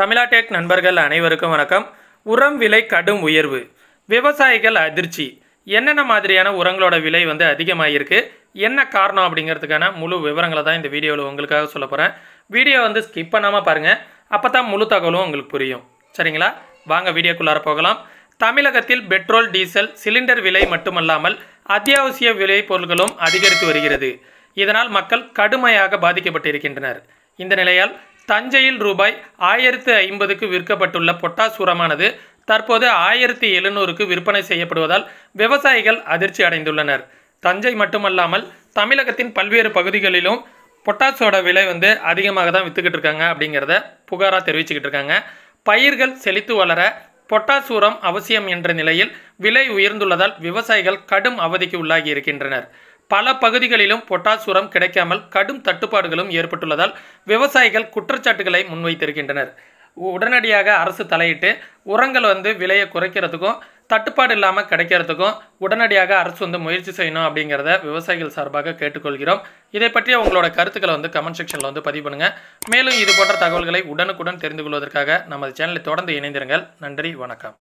தமிழாடெக் நண்பர்கள் அனைவருக்கும் வணக்கம் உரம் விலை கடும் உயர்வு விவசாயிகள் அதிர்ச்சி என்னென்ன மாதிரியான உரங்களோட விலை வந்து அதிகமாகிருக்கு என்ன காரணம் அப்படிங்கிறதுக்கான முழு விவரங்களை தான் இந்த வீடியோவில் உங்களுக்காக சொல்ல போகிறேன் வீடியோ வந்து ஸ்கிப் பண்ணாமல் பாருங்கள் அப்போ தான் முழு தகவலும் உங்களுக்கு புரியும் சரிங்களா வாங்க வீடியோக்குள்ளார போகலாம் தமிழகத்தில் பெட்ரோல் டீசல் சிலிண்டர் விலை மட்டுமல்லாமல் அத்தியாவசிய விலை பொருட்களும் அதிகரித்து வருகிறது இதனால் மக்கள் கடுமையாக பாதிக்கப்பட்டிருக்கின்றனர் இந்த நிலையால் தஞ்சையில் ரூபாய் ஆயிரத்து ஐம்பதுக்கு விற்கப்பட்டுள்ள பொட்டாஸ் உரமானது தற்போது ஆயிரத்தி எழுநூறுக்கு விற்பனை செய்யப்படுவதால் விவசாயிகள் அதிர்ச்சி அடைந்துள்ளனர் தஞ்சை மட்டுமல்லாமல் தமிழகத்தின் பல்வேறு பகுதிகளிலும் பொட்டாசோட விலை வந்து அதிகமாக தான் விற்றுக்கிட்டு இருக்காங்க அப்படிங்கிறத புகாராக தெரிவிச்சுக்கிட்டு இருக்காங்க பயிர்கள் செழித்து வளர பொட்டாஸ் உரம் அவசியம் என்ற நிலையில் விலை உயர்ந்துள்ளதால் விவசாயிகள் கடும் அவதிக்கு உள்ளாகி இருக்கின்றனர் பல பகுதிகளிலும் பொட்டாஸ் உரம் கிடைக்காமல் கடும் தட்டுப்பாடுகளும் ஏற்பட்டுள்ளதால் விவசாயிகள் குற்றச்சாட்டுகளை முன்வைத்திருக்கின்றனர் உடனடியாக அரசு தலையிட்டு உரங்கள் வந்து விலையை குறைக்கிறதுக்கும் தட்டுப்பாடு இல்லாமல் கிடைக்கிறதுக்கும் உடனடியாக அரசு வந்து முயற்சி செய்யணும் அப்படிங்கிறத விவசாயிகள் சார்பாக கேட்டுக்கொள்கிறோம் இதை பற்றிய உங்களோட கருத்துக்களை வந்து கமெண்ட் செக்ஷனில் வந்து பதிவு பண்ணுங்கள் மேலும் இது போன்ற தகவல்களை உடனுக்குடன் தெரிந்து கொள்வதற்காக நமது சேனலை தொடர்ந்து இணைந்திருங்கள் நன்றி வணக்கம்